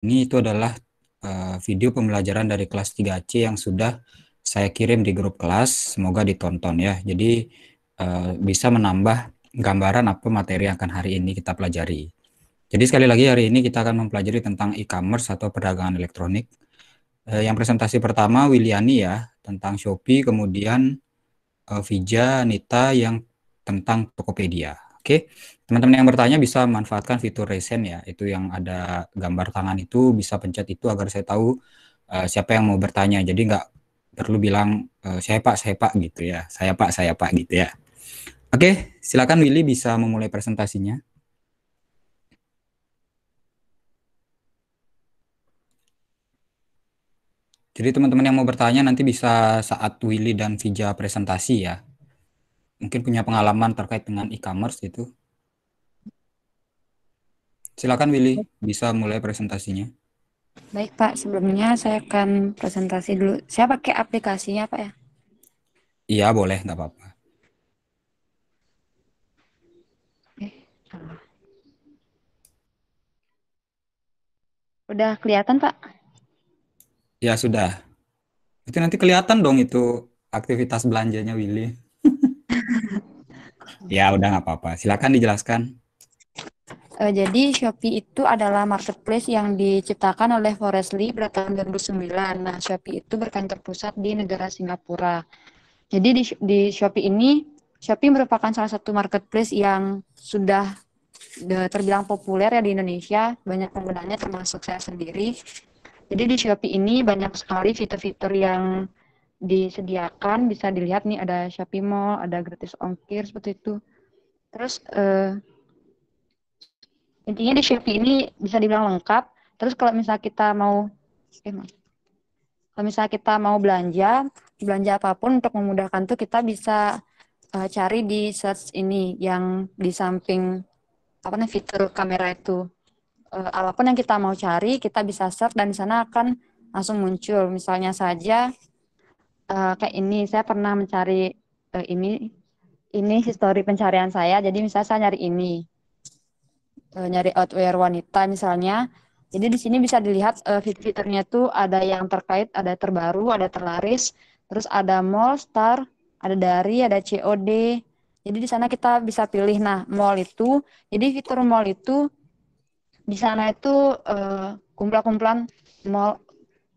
ini itu adalah uh, video pembelajaran dari kelas 3C yang sudah saya kirim di grup kelas. Semoga ditonton ya. Jadi uh, bisa menambah gambaran apa materi yang akan hari ini kita pelajari. Jadi sekali lagi hari ini kita akan mempelajari tentang e-commerce atau perdagangan elektronik. Uh, yang presentasi pertama Wiliani ya tentang Shopee, kemudian uh, Vija, Nita yang tentang Tokopedia. Oke, teman-teman yang bertanya bisa manfaatkan fitur resen ya, itu yang ada gambar tangan itu bisa pencet itu agar saya tahu uh, siapa yang mau bertanya. Jadi nggak perlu bilang uh, saya pak, saya pak gitu ya, saya pak, saya pak gitu ya. Oke, silakan Willy bisa memulai presentasinya. Jadi teman-teman yang mau bertanya nanti bisa saat Willy dan Vija presentasi ya mungkin punya pengalaman terkait dengan e-commerce itu. Silakan Willy, bisa mulai presentasinya. Baik Pak, sebelumnya saya akan presentasi dulu. Saya pakai aplikasinya Pak ya? Iya boleh, nggak apa-apa. Udah kelihatan Pak? Ya sudah. Itu nanti kelihatan dong itu aktivitas belanjanya Willy. Ya udah nggak apa-apa. Silakan dijelaskan. Uh, jadi Shopee itu adalah marketplace yang diciptakan oleh Forestly Lee pada tahun 2009. Nah, Shopee itu berkantor pusat di negara Singapura. Jadi di, di Shopee ini, Shopee merupakan salah satu marketplace yang sudah terbilang populer ya di Indonesia. Banyak penggunanya termasuk saya sendiri. Jadi di Shopee ini banyak sekali fitur-fitur yang disediakan bisa dilihat nih ada Shopee Mall, ada gratis ongkir seperti itu. Terus uh, intinya di Shopee ini bisa dibilang lengkap. Terus kalau misalnya kita mau eh, kalau misalnya kita mau belanja, belanja apapun untuk memudahkan tuh kita bisa uh, cari di search ini yang di samping apa nih fitur kamera itu. Uh, apapun yang kita mau cari, kita bisa search dan di sana akan langsung muncul. Misalnya saja uh, kayak ini saya pernah mencari uh, ini ini histori pencarian saya jadi misalnya saya nyari ini uh, nyari outwear wanita misalnya jadi di sini bisa dilihat uh, fitur-fiturnya tuh ada yang terkait ada terbaru ada terlaris terus ada mall star ada dari ada COD jadi di sana kita bisa pilih nah mall itu jadi fitur mall itu di sana itu uh, kumpulan-kumpulan mall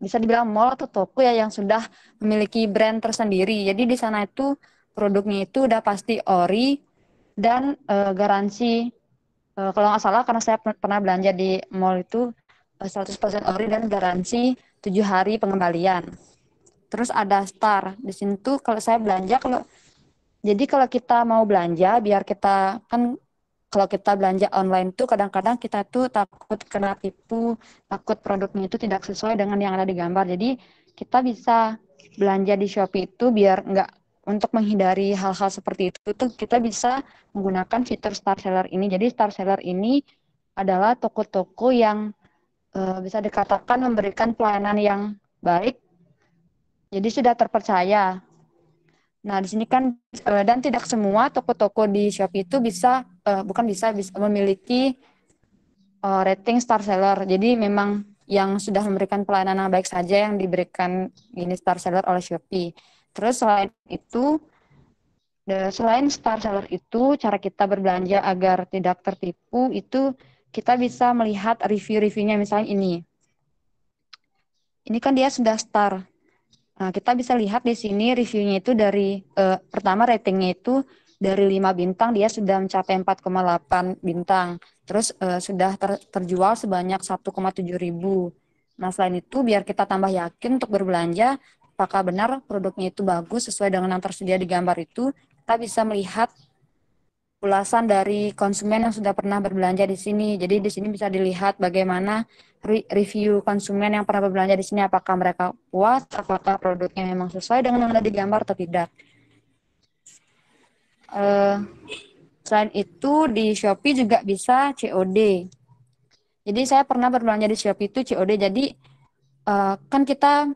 bisa dibilang mall atau toko ya yang sudah memiliki brand tersendiri. Jadi di sana itu produknya itu udah pasti ori dan e, garansi e, kalau nggak salah karena saya pernah belanja di mall itu 100% eh, ori dan garansi 7 hari pengembalian. Terus ada star. Di sini tuh kalau saya belanja kalau jadi kalau kita mau belanja biar kita kan kalau kita belanja online tuh kadang-kadang kita tuh takut kena tipu, takut produknya itu tidak sesuai dengan yang ada di gambar. Jadi kita bisa belanja di Shopee itu biar nggak untuk menghindari hal-hal seperti itu tuh kita bisa menggunakan fitur star seller ini. Jadi star seller ini adalah toko-toko yang e, bisa dikatakan memberikan pelayanan yang baik. Jadi sudah terpercaya Nah, di sini kan eh, dan tidak semua toko-toko di Shopee itu bisa eh, bukan bisa, bisa memiliki eh, rating star seller. Jadi memang yang sudah memberikan pelayanan yang baik saja yang diberikan ini star seller oleh Shopee. Terus selain itu selain star seller itu cara kita berbelanja agar tidak tertipu itu kita bisa melihat review-reviewnya misalnya ini. Ini kan dia sudah star. Nah, kita bisa lihat di sini reviewnya itu dari eh, pertama ratingnya itu dari 5 bintang dia sudah mencapai 4,8 bintang. Terus eh, sudah ter terjual sebanyak 1,7 ribu. Nah, selain itu biar kita tambah yakin untuk berbelanja apakah benar produknya itu bagus sesuai dengan yang tersedia di gambar itu, kita bisa melihat ulasan dari konsumen yang sudah pernah berbelanja di sini. Jadi di sini bisa dilihat bagaimana review konsumen yang pernah berbelanja di sini apakah mereka puas, apakah produknya memang sesuai dengan yang ada di gambar atau tidak. Uh, selain itu di Shopee juga bisa COD. Jadi saya pernah berbelanja di Shopee itu COD. Jadi uh, kan kita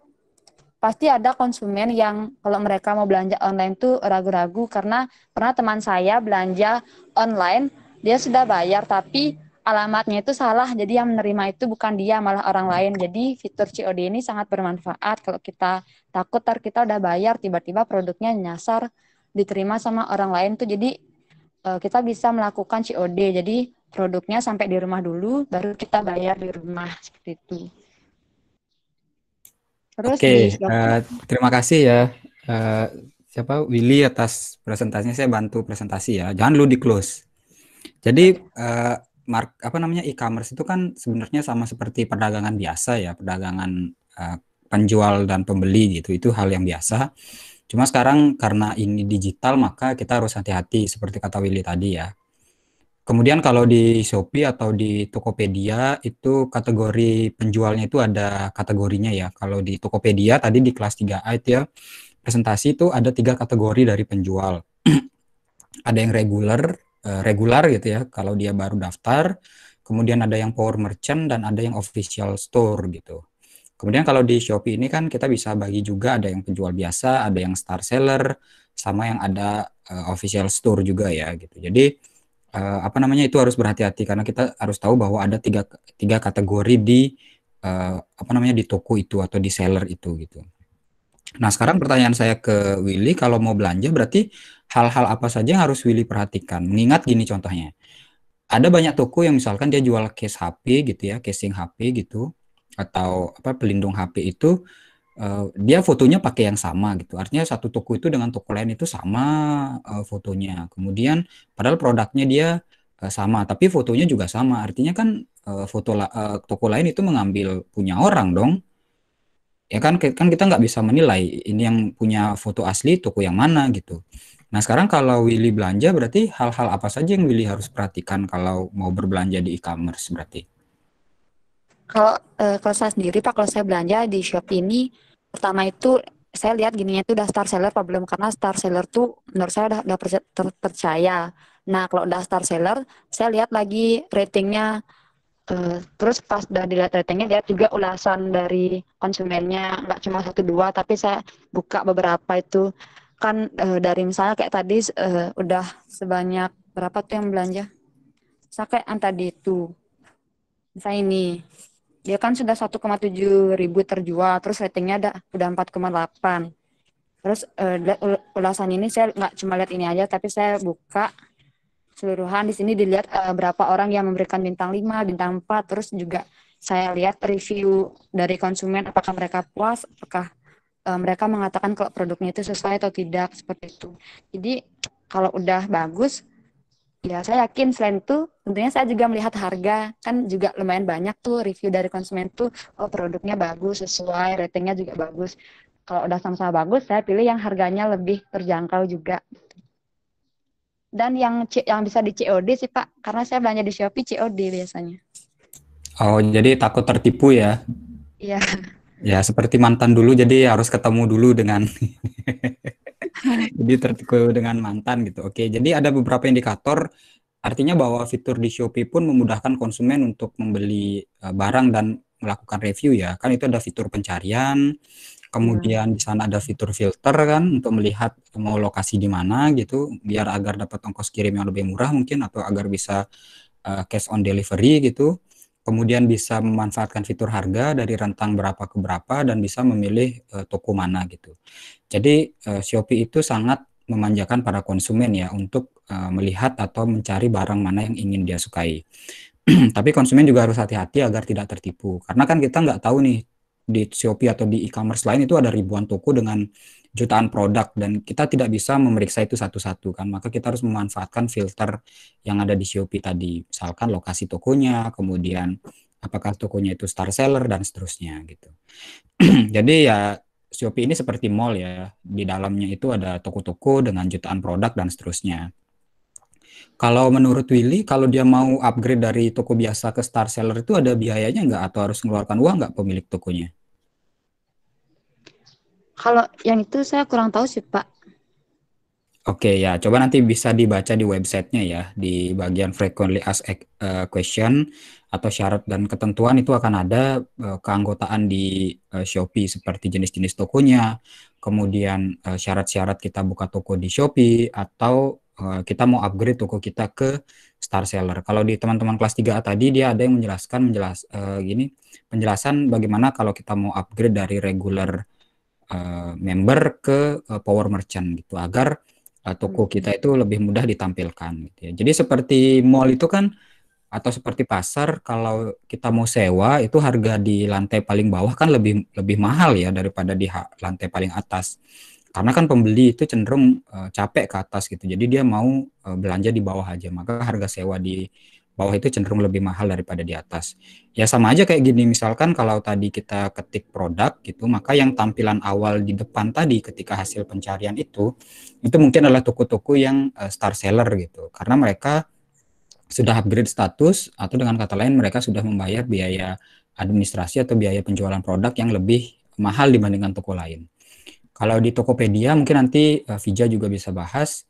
pasti ada konsumen yang kalau mereka mau belanja online tuh ragu-ragu karena pernah teman saya belanja online dia sudah bayar tapi alamatnya itu salah jadi yang menerima itu bukan dia malah orang lain jadi fitur COD ini sangat bermanfaat kalau kita takut ter kita udah bayar tiba-tiba produknya nyasar diterima sama orang lain tuh jadi eh, kita bisa melakukan COD jadi produknya sampai di rumah dulu baru kita bayar di rumah seperti itu Oke, okay. Eh, uh, terima kasih ya. Uh, siapa Willy atas presentasinya saya bantu presentasi ya. Jangan lu di close. Jadi uh, mark apa namanya e-commerce itu kan sebenarnya sama seperti perdagangan biasa ya, perdagangan uh, penjual dan pembeli gitu. Itu hal yang biasa. Cuma sekarang karena ini digital maka kita harus hati-hati seperti kata Willy tadi ya. Kemudian kalau di Shopee atau di Tokopedia itu kategori penjualnya itu ada kategorinya ya. Kalau di Tokopedia tadi di kelas 3A itu ya presentasi itu ada tiga kategori dari penjual. ada yang regular, eh, regular gitu ya kalau dia baru daftar. Kemudian ada yang power merchant dan ada yang official store gitu. Kemudian kalau di Shopee ini kan kita bisa bagi juga ada yang penjual biasa, ada yang star seller, sama yang ada uh, official store juga ya gitu. Jadi uh, apa namanya itu harus berhati-hati karena kita harus tahu bahwa ada tiga tiga kategori di uh, apa namanya di toko itu atau di seller itu gitu. Nah sekarang pertanyaan saya ke Willy, kalau mau belanja berarti hal-hal apa saja yang harus Willy perhatikan? Mengingat gini contohnya, ada banyak toko yang misalkan dia jual case HP gitu ya, casing HP gitu, atau apa pelindung HP itu Eh, dia fotonya pakai yang sama gitu. Artinya satu toko itu dengan toko lain itu sama uh, fotonya. Kemudian padahal produknya dia uh, sama, tapi fotonya juga sama. Artinya kan uh, foto la uh, toko lain itu mengambil punya orang dong. Ya kan kan kita nggak bisa menilai ini yang punya foto asli toko yang mana gitu. Nah sekarang kalau Willy belanja berarti hal-hal apa saja yang Willy harus perhatikan kalau mau berbelanja di e-commerce berarti? Kalau uh, kalau saya sendiri Pak, kalau saya belanja di shop ini pertama itu saya lihat gininya itu udah star seller problem karena star seller tuh menurut saya udah, udah terpercaya. Nah kalau udah star seller, saya lihat lagi ratingnya. Eh, terus pas udah dilihat ratingnya, lihat juga ulasan dari konsumennya nggak cuma satu dua, tapi saya buka beberapa itu kan eh, dari misalnya kayak tadi uh, udah sebanyak berapa tuh yang belanja? Saya kayak yang tadi itu, saya ini dia ya kan sudah 1,7 ribu terjual, terus ratingnya ada udah 4,8. Terus uh, ulasan ini saya nggak cuma lihat ini aja, tapi saya buka seluruhan di sini dilihat uh, berapa orang yang memberikan bintang 5, bintang 4, terus juga saya lihat review dari konsumen apakah mereka puas, apakah uh, mereka mengatakan kalau produknya itu sesuai atau tidak seperti itu. Jadi kalau udah bagus, ya saya yakin selain itu tentunya saya juga melihat harga kan juga lumayan banyak tuh review dari konsumen tuh oh produknya bagus sesuai ratingnya juga bagus kalau udah sama-sama bagus saya pilih yang harganya lebih terjangkau juga dan yang yang bisa di COD sih Pak karena saya belanja di Shopee COD biasanya oh jadi takut tertipu ya iya ya seperti mantan dulu jadi harus ketemu dulu dengan jadi tertipu dengan mantan gitu oke jadi ada beberapa indikator Artinya bahwa fitur di Shopee pun memudahkan konsumen untuk membeli eh, barang dan melakukan review ya. Kan itu ada fitur pencarian, kemudian di sana ada fitur filter kan untuk melihat mau lokasi di mana gitu biar agar dapat ongkos kirim yang lebih murah mungkin atau agar bisa uh, cash on delivery gitu kemudian bisa memanfaatkan fitur harga dari rentang berapa ke berapa dan bisa memilih uh, toko mana gitu jadi uh, Shopee itu sangat memanjakan para konsumen ya untuk Eh, melihat atau mencari barang mana yang ingin dia sukai. Tapi konsumen juga harus hati-hati agar tidak tertipu, karena kan kita nggak tahu nih di Shopee atau di e-commerce lain itu ada ribuan toko dengan jutaan produk dan kita tidak bisa memeriksa itu satu-satu kan maka kita harus memanfaatkan filter yang ada di Shopee tadi misalkan lokasi tokonya kemudian apakah tokonya itu star seller dan seterusnya gitu jadi ya Shopee ini seperti mall ya di dalamnya itu ada toko-toko dengan jutaan produk dan seterusnya kalau menurut Willy, kalau dia mau upgrade dari toko biasa ke star seller itu ada biayanya nggak atau harus mengeluarkan uang nggak pemilik tokonya? Kalau yang itu saya kurang tahu sih Pak. Oke ya, coba nanti bisa dibaca di websitenya ya, di bagian frequently asked eh, question atau syarat dan ketentuan itu akan ada eh, keanggotaan di eh, Shopee seperti jenis-jenis tokonya, kemudian syarat -syarat kita buka toko di Shopee atau Eh, kita mau upgrade toko kita ke star seller. Kalau di teman-teman kelas 3A tadi dia ada yang menjelaskan menjelas uh, gini penjelasan bagaimana kalau kita mau upgrade dari regular uh, member ke uh, power merchant gitu agar uh, toko hmm. kita itu lebih mudah ditampilkan gitu ya. Jadi seperti mall itu kan atau seperti pasar kalau kita mau sewa itu harga di lantai paling bawah kan lebih lebih mahal ya daripada di lantai paling atas karena kan pembeli itu cenderung uh, capek ke atas gitu jadi dia mau uh, belanja di bawah aja maka harga sewa di bawah itu cenderung lebih mahal daripada di atas ya sama aja kayak gini misalkan kalau tadi kita ketik produk gitu maka yang tampilan awal di depan tadi ketika hasil pencarian itu itu mungkin adalah toko-toko yang uh, star seller gitu karena mereka sudah upgrade status atau dengan kata lain mereka sudah membayar biaya administrasi atau biaya penjualan produk yang lebih mahal dibandingkan toko lain. Kalau di Tokopedia mungkin nanti uh, eh, Vija juga bisa bahas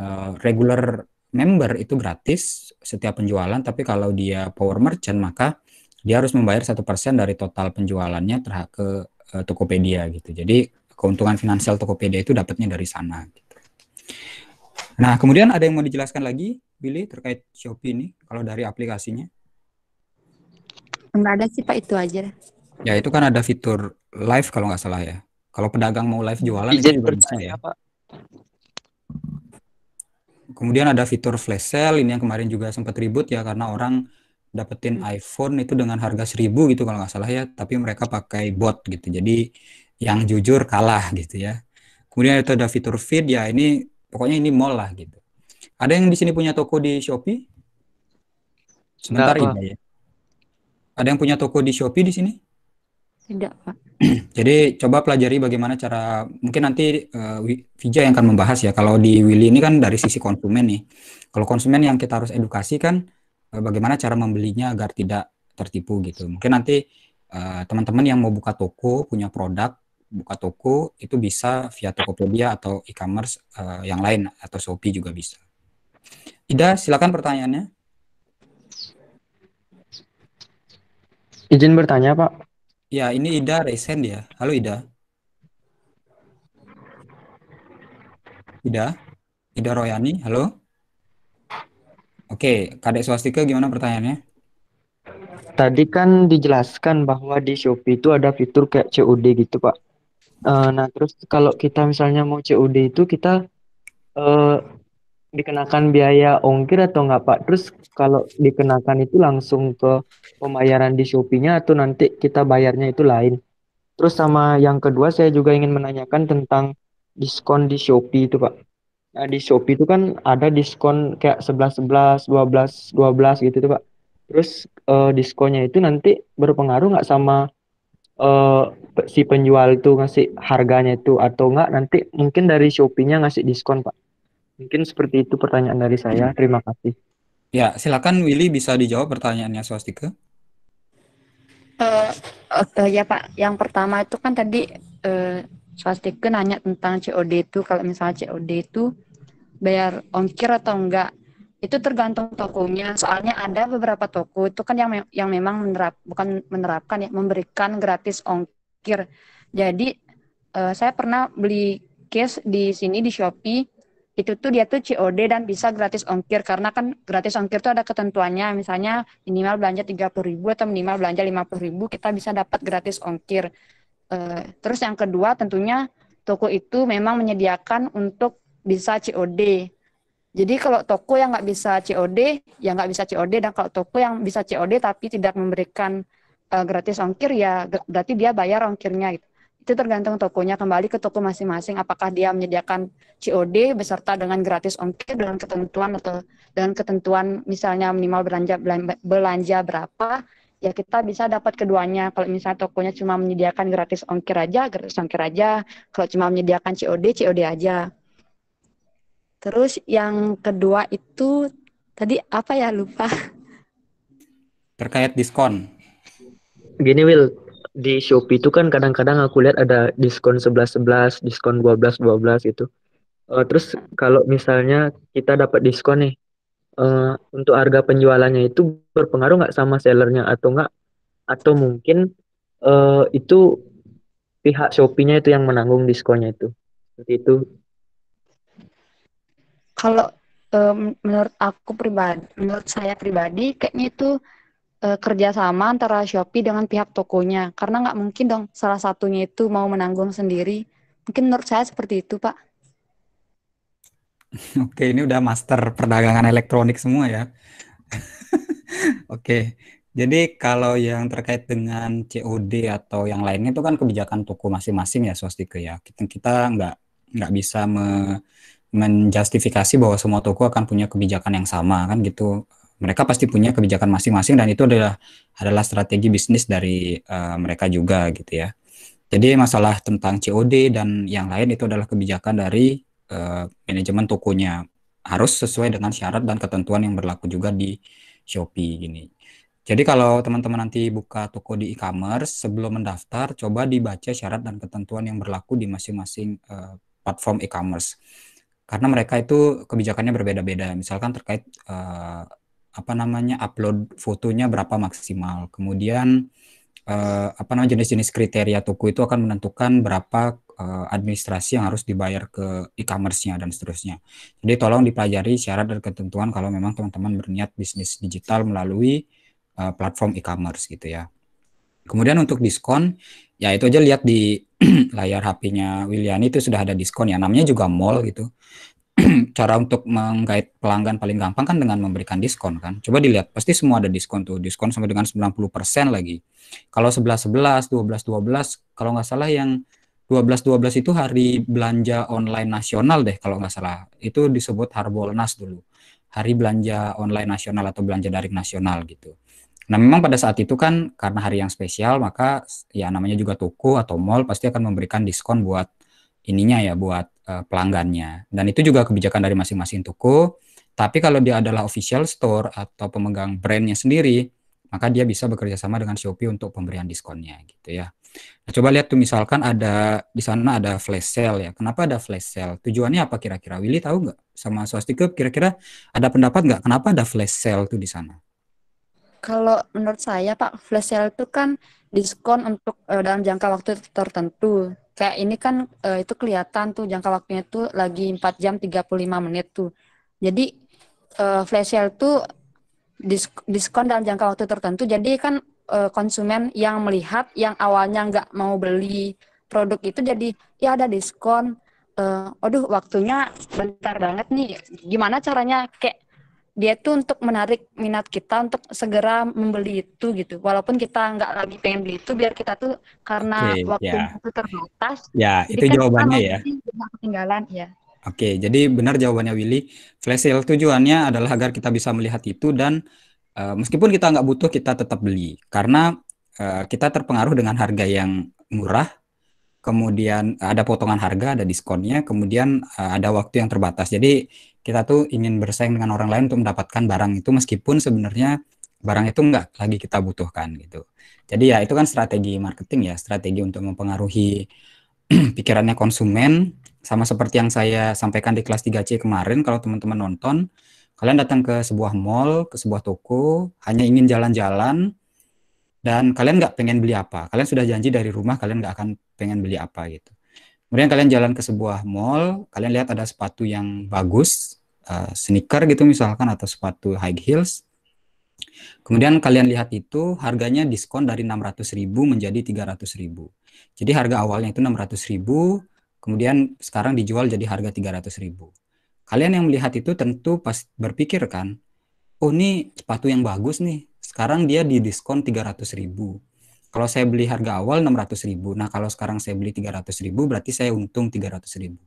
uh, regular member itu gratis setiap penjualan, tapi kalau dia power merchant maka dia harus membayar satu persen dari total penjualannya terhadap ke uh, Tokopedia gitu. Jadi keuntungan finansial Tokopedia itu dapatnya dari sana. Gitu. Nah kemudian ada yang mau dijelaskan lagi, Billy terkait Shopee ini kalau dari aplikasinya? Enggak ada sih Pak itu aja. Ya itu kan ada fitur live kalau nggak salah ya. Kalau pedagang mau live jualan Ijen iya, itu juga bisa ya. Pak. Kemudian ada fitur flash sale ini yang kemarin juga sempat ribut ya karena orang dapetin hmm. iPhone itu dengan harga seribu gitu kalau nggak salah ya, tapi mereka pakai bot gitu. Jadi yang jujur kalah gitu ya. Kemudian itu ada fitur feed ya ini pokoknya ini mall lah gitu. Ada yang di sini punya toko di Shopee? Sebentar ya. Ada yang punya toko di Shopee di sini? Tidak, Pak. Jadi coba pelajari bagaimana cara mungkin nanti uh, eh, Vija yang akan membahas ya. Kalau di Willy ini kan dari sisi konsumen nih. Kalau konsumen yang kita harus edukasi kan uh, bagaimana cara membelinya agar tidak tertipu gitu. Mungkin nanti eh, teman-teman uh, yang mau buka toko, punya produk, buka toko itu bisa via Tokopedia atau e-commerce uh, yang lain atau Shopee juga bisa. Ida, silakan pertanyaannya. Izin bertanya, Pak. Ya, ini Ida resen ya. Halo Ida. Ida. Ida Royani, halo. Oke, Kadek Swastika gimana pertanyaannya? Tadi kan dijelaskan bahwa di Shopee itu ada fitur kayak COD gitu, Pak. Uh, nah, terus kalau kita misalnya mau COD itu kita uh, dikenakan biaya ongkir atau enggak Pak? Terus kalau dikenakan itu langsung ke pembayaran di Shopee-nya atau nanti kita bayarnya itu lain? Terus sama yang kedua saya juga ingin menanyakan tentang diskon di Shopee itu Pak. Nah, di Shopee itu kan ada diskon kayak 11 11, 12 12 gitu tuh Pak. Terus uh, diskonnya itu nanti berpengaruh nggak sama uh, si penjual itu ngasih harganya itu atau enggak nanti mungkin dari Shopee-nya ngasih diskon Pak. Mungkin seperti itu pertanyaan dari saya. Terima kasih. Ya, silakan Willy bisa dijawab pertanyaannya Swastika. Uh, eh, uh, oh, eh, ya Pak, yang pertama itu kan tadi uh, eh, Swastika nanya tentang COD itu kalau misalnya COD itu bayar ongkir atau enggak itu tergantung tokonya soalnya ada beberapa toko itu kan yang me yang memang menerap bukan menerapkan ya memberikan gratis ongkir jadi uh, saya pernah beli case di sini di Shopee itu tuh dia tuh COD dan bisa gratis ongkir karena kan gratis ongkir tuh ada ketentuannya misalnya minimal belanja 30 ribu atau minimal belanja 50 ribu kita bisa dapat gratis ongkir uh, terus yang kedua tentunya toko itu memang menyediakan untuk bisa COD jadi kalau toko yang nggak bisa COD ya nggak bisa COD dan kalau toko yang bisa COD tapi tidak memberikan uh, gratis ongkir ya berarti dia bayar ongkirnya gitu itu tergantung tokonya kembali ke toko masing-masing apakah dia menyediakan COD beserta dengan gratis ongkir dengan ketentuan atau dengan ketentuan misalnya minimal belanja belanja berapa ya kita bisa dapat keduanya kalau misalnya tokonya cuma menyediakan gratis ongkir aja gratis ongkir aja kalau cuma menyediakan COD COD aja terus yang kedua itu tadi apa ya lupa terkait diskon gini Will di Shopee itu kan kadang-kadang aku lihat ada diskon 11-11, diskon 12-12 gitu. Uh, terus kalau misalnya kita dapat diskon nih, uh, untuk harga penjualannya itu berpengaruh nggak sama sellernya atau nggak? Atau mungkin uh, itu pihak Shopee-nya itu yang menanggung diskonnya itu? Seperti itu. Kalau um, menurut aku pribadi, menurut saya pribadi, kayaknya itu e, kerjasama antara Shopee dengan pihak tokonya karena nggak mungkin dong salah satunya itu mau menanggung sendiri mungkin menurut saya seperti itu pak Oke ini udah master perdagangan elektronik semua ya Oke jadi kalau yang terkait dengan COD atau yang lainnya itu kan kebijakan toko masing-masing ya swastika ya kita kita nggak nggak bisa me, menjustifikasi bahwa semua toko akan punya kebijakan yang sama kan gitu mereka pasti punya kebijakan masing-masing dan itu adalah adalah strategi bisnis dari uh, mereka juga gitu ya. Jadi masalah tentang COD dan yang lain itu adalah kebijakan dari uh, manajemen tokonya harus sesuai dengan syarat dan ketentuan yang berlaku juga di Shopee gini. Jadi kalau teman-teman nanti buka toko di e-commerce sebelum mendaftar coba dibaca syarat dan ketentuan yang berlaku di masing-masing uh, platform e-commerce. Karena mereka itu kebijakannya berbeda-beda. Misalkan terkait uh, apa namanya upload fotonya berapa maksimal. Kemudian eh, apa namanya jenis-jenis kriteria toko itu akan menentukan berapa eh, administrasi yang harus dibayar ke e-commerce-nya dan seterusnya. Jadi tolong dipelajari syarat dan ketentuan kalau memang teman-teman berniat bisnis digital melalui eh, platform e-commerce gitu ya. Kemudian untuk diskon, ya itu aja lihat di layar HP-nya Wiliani itu sudah ada diskon ya. Namanya juga mall gitu. cara untuk menggait pelanggan paling gampang kan dengan memberikan diskon kan. Coba dilihat, pasti semua ada diskon tuh. Diskon sampai dengan 90% lagi. Kalau 11-11, 12-12, kalau nggak salah yang 12-12 itu hari belanja online nasional deh kalau nggak salah. Itu disebut Harbolnas dulu. Hari belanja online nasional atau belanja daring nasional gitu. Nah memang pada saat itu kan karena hari yang spesial maka ya namanya juga toko atau mall pasti akan memberikan diskon buat ininya ya buat uh, pelanggannya. Dan itu juga kebijakan dari masing-masing toko. Tapi kalau dia adalah official store atau pemegang brandnya sendiri, maka dia bisa bekerja sama dengan Shopee untuk pemberian diskonnya gitu ya. Nah, coba lihat tuh misalkan ada di sana ada flash sale ya. Kenapa ada flash sale? Tujuannya apa kira-kira? Willy tahu nggak? Sama Swastika kira-kira ada pendapat nggak? Kenapa ada flash sale tuh di sana? Kalau menurut saya Pak, flash sale itu kan diskon untuk uh, dalam jangka waktu tertentu kayak ini kan uh, itu kelihatan tuh jangka waktunya tuh lagi 4 jam 35 menit tuh. Jadi uh, flash sale tuh disk diskon dalam jangka waktu tertentu. Jadi kan uh, konsumen yang melihat yang awalnya nggak mau beli produk itu jadi ya ada diskon. Uh, aduh waktunya bentar banget nih. Gimana caranya kayak dia tuh untuk menarik minat kita untuk segera membeli itu gitu walaupun kita nggak lagi pengen beli itu biar kita tuh karena okay, ya. waktu yeah. itu terbatas ya yeah, itu kan jawabannya ya ketinggalan ya oke okay, jadi benar jawabannya Willy flash sale tujuannya adalah agar kita bisa melihat itu dan uh, meskipun kita nggak butuh kita tetap beli karena uh, kita terpengaruh dengan harga yang murah kemudian eh, ada potongan harga, ada diskonnya, kemudian uh, ada waktu yang terbatas. Jadi kita tuh ingin bersaing dengan orang lain untuk mendapatkan barang itu meskipun sebenarnya barang itu enggak lagi kita butuhkan gitu. Jadi ya itu kan strategi marketing ya, strategi untuk mempengaruhi pikirannya konsumen sama seperti yang saya sampaikan di kelas 3C kemarin kalau teman-teman nonton, kalian datang ke sebuah mall, ke sebuah toko, hanya ingin jalan-jalan, dan kalian nggak pengen beli apa kalian sudah janji dari rumah kalian nggak akan pengen beli apa gitu kemudian kalian jalan ke sebuah mall kalian lihat ada sepatu yang bagus uh, sneaker gitu misalkan atau sepatu high heels kemudian kalian lihat itu harganya diskon dari 600.000 menjadi 300.000 jadi harga awalnya itu 600.000 kemudian sekarang dijual jadi harga 300.000 kalian yang melihat itu tentu pas berpikir kan oh ini sepatu yang bagus nih sekarang dia di diskon 300 ribu. Kalau saya beli harga awal 600 ribu, nah kalau sekarang saya beli 300 ribu, berarti saya untung 300 ribu.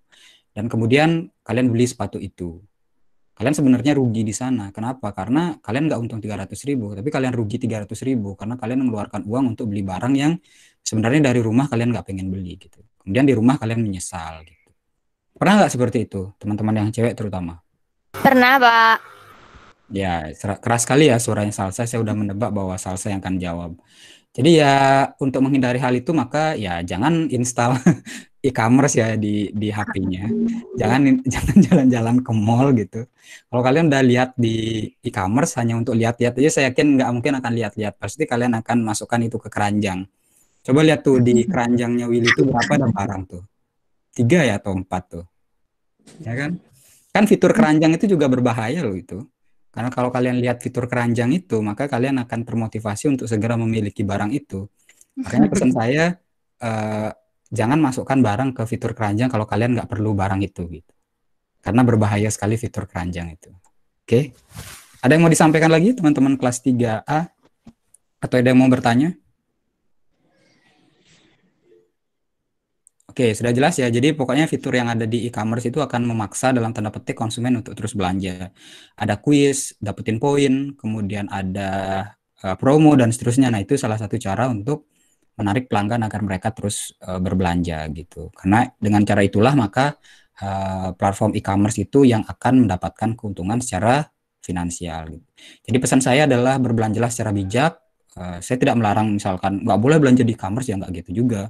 Dan kemudian kalian beli sepatu itu. Kalian sebenarnya rugi di sana. Kenapa? Karena kalian nggak untung 300 ribu, tapi kalian rugi 300 ribu. Karena kalian mengeluarkan uang untuk beli barang yang sebenarnya dari rumah kalian nggak pengen beli gitu. Kemudian di rumah kalian menyesal gitu. Pernah nggak seperti itu, teman-teman yang cewek terutama? Pernah, Pak. Ya, keras sekali ya suaranya Salsa. Saya sudah menebak bahwa Salsa yang akan jawab. Jadi ya untuk menghindari hal itu maka ya jangan install e-commerce ya di di HP-nya. Jangan jangan jalan-jalan ke mall gitu. Kalau kalian udah lihat di e-commerce hanya untuk lihat-lihat aja saya yakin nggak mungkin akan lihat-lihat. Pasti kalian akan masukkan itu ke keranjang. Coba lihat tuh di hmm. keranjangnya Willy itu berapa ada barang tuh. Tiga ya atau empat tuh. Ya kan? Kan fitur keranjang itu juga berbahaya loh itu karena kalau kalian lihat fitur keranjang itu, maka kalian akan termotivasi untuk segera memiliki barang itu. Makanya pesan saya eh, jangan masukkan barang ke fitur keranjang kalau kalian nggak perlu barang itu gitu. Karena berbahaya sekali fitur keranjang itu. Oke. Ada yang mau disampaikan lagi teman-teman kelas 3A atau ada yang mau bertanya? Oke, sudah jelas ya. Jadi pokoknya fitur yang ada di e-commerce itu akan memaksa dalam tanda petik konsumen untuk terus belanja. Ada quiz, dapetin poin, kemudian ada uh, promo dan seterusnya. Nah, itu salah satu cara untuk menarik pelanggan agar mereka terus uh, berbelanja gitu. Karena dengan cara itulah maka uh, platform e-commerce itu yang akan mendapatkan keuntungan secara finansial. Gitu. Jadi pesan saya adalah berbelanjalah secara bijak. Uh, saya tidak melarang misalkan nggak boleh belanja di e-commerce ya nggak gitu juga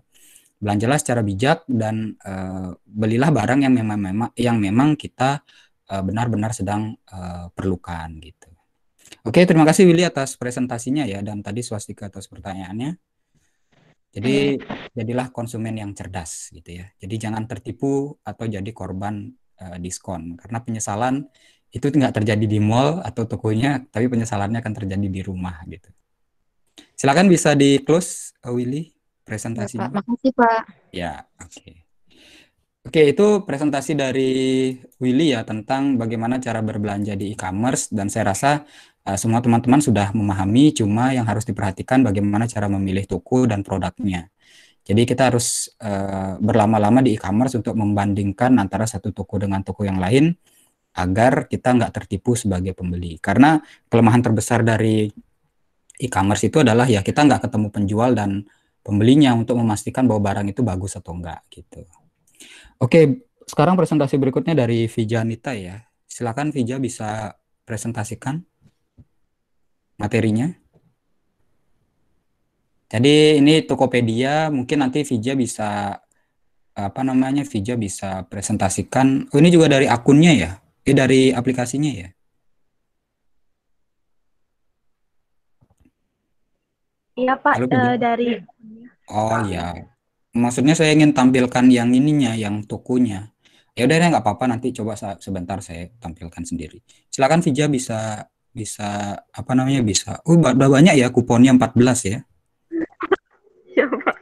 belanjalah secara bijak dan uh, belilah barang yang memang memang yang memang kita eh, benar-benar uh, sedang uh, perlukan gitu. Oke, terima kasih Willy atas presentasinya ya dan tadi swastika atas pertanyaannya. Jadi iya. jadilah konsumen yang cerdas gitu ya. Jadi jangan tertipu atau jadi korban uh, diskon karena penyesalan itu tidak terjadi di mall atau tokonya, tapi penyesalannya akan terjadi di rumah gitu. Silakan bisa di close uh, Willy. Iya, presentasi. Ya, Pak. Makasih, Pak. Ya, oke. Okay. Oke, itu presentasi dari Willy ya tentang bagaimana cara berbelanja di e-commerce dan saya rasa uh, semua teman-teman sudah memahami cuma yang harus diperhatikan bagaimana cara memilih toko dan produknya. Jadi kita harus uh, berlama-lama di e-commerce untuk membandingkan antara satu toko dengan toko yang lain agar kita nggak tertipu sebagai pembeli. Karena kelemahan terbesar dari e-commerce itu adalah ya kita nggak ketemu penjual dan pembelinya untuk memastikan bahwa barang itu bagus atau enggak gitu. Oke, sekarang presentasi berikutnya dari Vija Nita ya. Silakan Vija bisa presentasikan materinya. Jadi ini Tokopedia, mungkin nanti Vija bisa apa namanya? Vija bisa presentasikan. Oh, ini juga dari akunnya ya. Ini eh, dari aplikasinya ya. Iya Pak, Halo, uh, dari Oh ya, maksudnya saya ingin tampilkan yang ininya, yang tokonya. Ya udah nggak apa-apa nanti coba sebentar saya tampilkan sendiri. Silakan Fija bisa bisa apa namanya bisa. Oh udah banyak ya kuponnya 14 ya. ya Pak.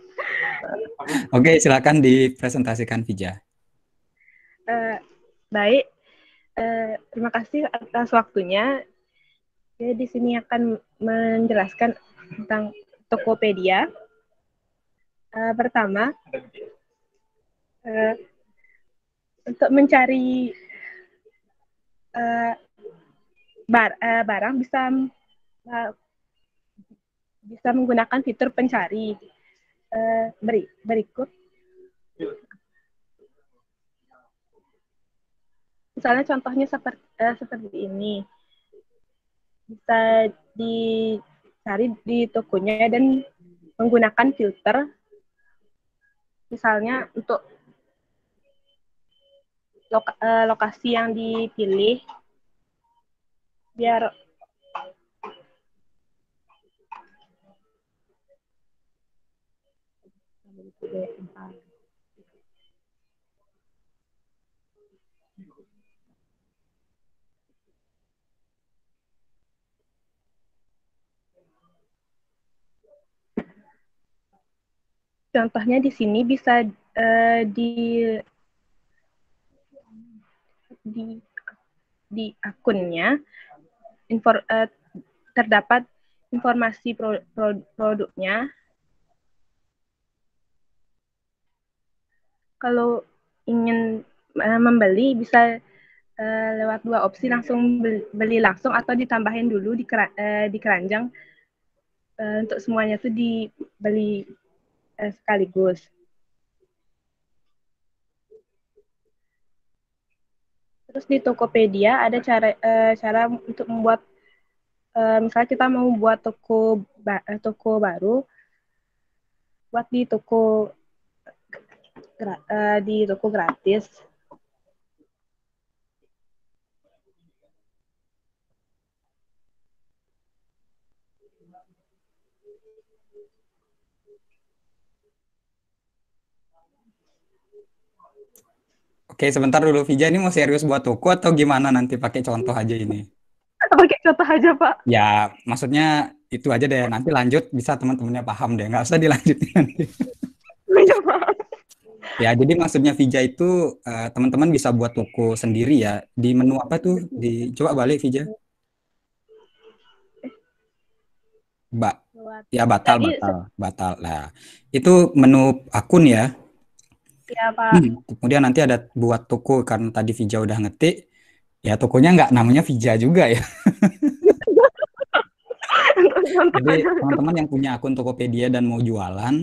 Oke silakan dipresentasikan Fija. Uh, eh, baik, uh, terima kasih atas waktunya. Saya di sini akan menjelaskan tentang Tokopedia. Uh, pertama, uh, untuk mencari uh, bar, uh, barang bisa uh, bisa menggunakan fitur pencari. Uh, beri, berikut. Misalnya contohnya seperti uh, seperti ini. Bisa dicari di tokonya dan menggunakan filter misalnya untuk loka, eh, lokasi yang dipilih biar Thank you. Contohnya di sini bisa uh, di di di akunnya infor, uh, terdapat informasi pro, pro, produknya. Kalau ingin uh, membeli bisa uh, lewat dua opsi langsung beli, beli langsung atau ditambahin dulu di, uh, di keranjang uh, untuk semuanya itu dibeli Eh, sekaligus. Terus di Tokopedia ada cara eh, cara untuk membuat eh, misalnya kita mau buat toko ba eh, toko baru buat di toko di toko gratis Oke, sebentar dulu Vija ini mau serius buat toko atau gimana nanti pakai contoh aja ini? Pakai contoh aja, Pak. Ya, maksudnya itu aja deh. Nanti lanjut bisa teman-temannya paham deh. Nggak usah dilanjutin nanti. Iya, Pak. Ya, jadi maksudnya Vija itu eh, teman-teman bisa buat toko sendiri ya. Di menu apa tuh? Di coba balik Vija. Mbak. ya batal, batal, batal. lah itu menu akun ya. Iya Pak. Hmm. Kemudian nanti ada buat toko karena tadi Vija udah ngetik, ya tokonya nggak namanya Vija juga ya. Jadi teman-teman yang punya akun Tokopedia dan mau jualan,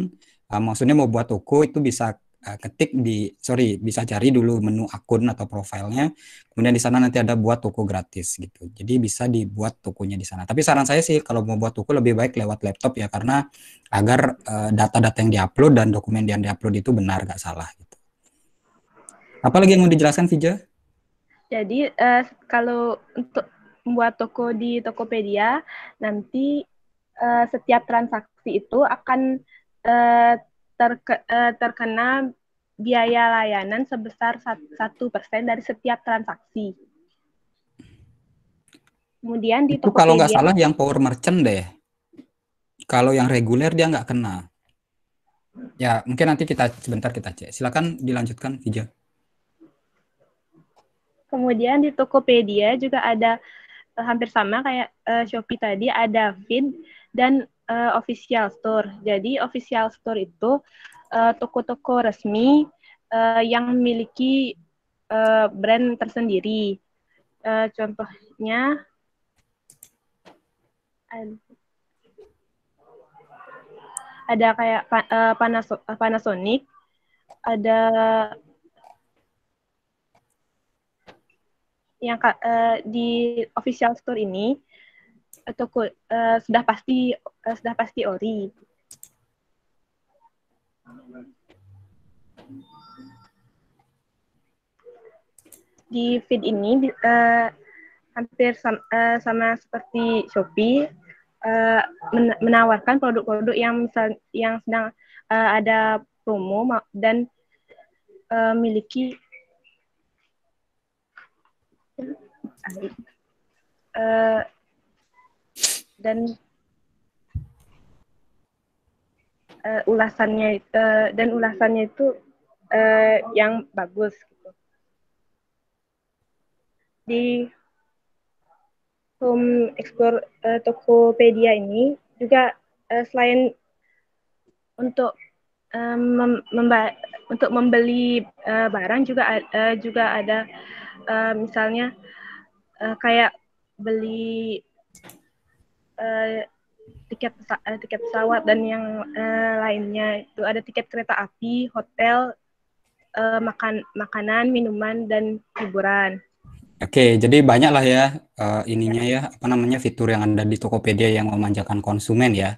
uh, maksudnya mau buat toko itu bisa Eh, ketik di sorry bisa cari dulu menu akun atau profilnya kemudian di sana nanti ada buat toko gratis gitu jadi bisa dibuat tokonya di sana tapi saran saya sih kalau mau buat toko lebih baik lewat laptop ya karena agar eh, data-data uh, yang diupload dan dokumen yang diupload itu benar gak salah gitu apalagi yang mau dijelaskan Vija jadi uh, kalau untuk membuat toko di Tokopedia nanti uh, setiap transaksi itu akan uh, terke, uh, terkena biaya layanan sebesar satu persen dari setiap transaksi. Kemudian di itu kalau nggak salah yang power merchant deh. Kalau yang reguler dia nggak kena. Ya mungkin nanti kita sebentar kita cek. Silakan dilanjutkan Vija. Kemudian di Tokopedia juga ada eh, hampir sama kayak uh, Shopee tadi ada feed dan uh, official store. Jadi official store itu eh, toko-toko uh, resmi uh, yang memiliki uh, brand tersendiri. Uh, contohnya ada kayak uh, Panasonic, ada yang uh, di official store ini atau uh, sudah pasti uh, sudah pasti ori. Di feed ini uh, hampir sama, uh, sama seperti Shopee uh, menawarkan produk-produk yang yang sedang uh, ada promo dan uh, miliki uh, dan uh, ulasannya uh, dan ulasannya itu uh, yang bagus gitu. Di home explore uh, Tokopedia ini juga uh, selain untuk um, memba untuk membeli uh, barang juga uh, juga ada uh, misalnya uh, kayak beli Eh, tiket eh, tiket pesawat dan yang uh, lainnya itu ada tiket kereta api, hotel, uh, makan makanan, minuman dan hiburan. Oke, jadi banyak lah ya uh, ininya ya apa namanya fitur yang ada di Tokopedia yang memanjakan konsumen ya.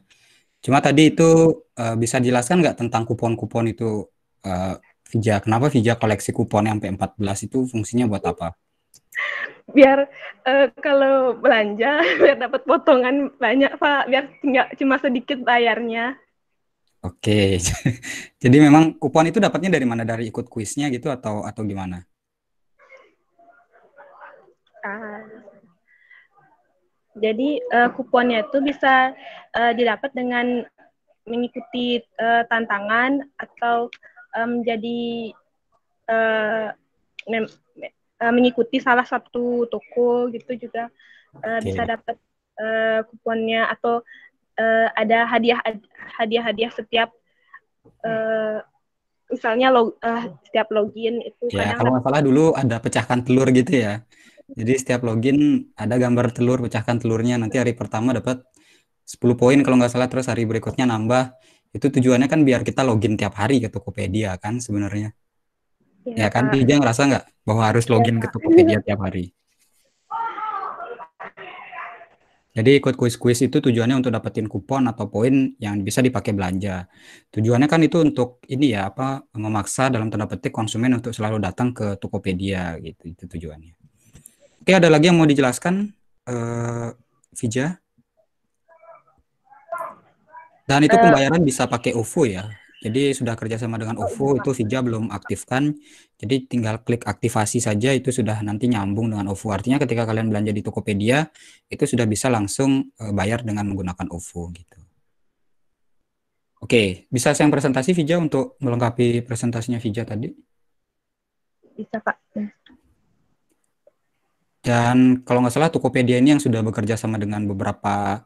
Cuma tadi itu uh, bisa jelaskan nggak tentang kupon-kupon itu uh, Vija? Kenapa Vija koleksi kupon yang P14 itu fungsinya buat apa? biar uh, kalau belanja biar dapat potongan banyak pak biar nggak cuma sedikit bayarnya oke jadi memang kupon itu dapatnya dari mana dari ikut kuisnya gitu atau atau gimana uh, jadi uh, kuponnya itu bisa uh, didapat dengan mengikuti uh, tantangan atau menjadi um, uh, uh, mengikuti salah satu toko gitu juga uh, eh, okay. bisa dapat uh, eh, kuponnya atau uh, ada hadiah hadiah hadiah setiap uh, misalnya log, uh, setiap login itu ya kalau nggak salah dulu ada pecahkan telur gitu ya jadi setiap login ada gambar telur pecahkan telurnya nanti hari pertama dapat 10 poin kalau nggak salah terus hari berikutnya nambah itu tujuannya kan biar kita login tiap hari ke Tokopedia kan sebenarnya Ya, ya kan, Tija ngerasa nggak bahwa harus iya, login ya, ke Tokopedia tiap hari? Jadi ikut kuis-kuis itu tujuannya untuk dapetin kupon atau poin yang bisa dipakai belanja. Tujuannya kan itu untuk ini ya apa memaksa dalam tanda petik konsumen untuk selalu datang ke Tokopedia gitu itu tujuannya. Oke ada lagi yang mau dijelaskan, uh, Vija? Dan itu eh, pembayaran bisa pakai OVO ya? Jadi sudah kerjasama dengan OVO itu Vija belum aktifkan. Jadi tinggal klik aktivasi saja itu sudah nanti nyambung dengan OVO. Artinya ketika kalian belanja di Tokopedia itu sudah bisa langsung eh, bayar dengan menggunakan OVO gitu. Oke, bisa saya presentasi Vija untuk melengkapi presentasinya Vija tadi? Bisa Pak. Iya. Dan kalau nggak salah Tokopedia ini yang sudah bekerja sama dengan beberapa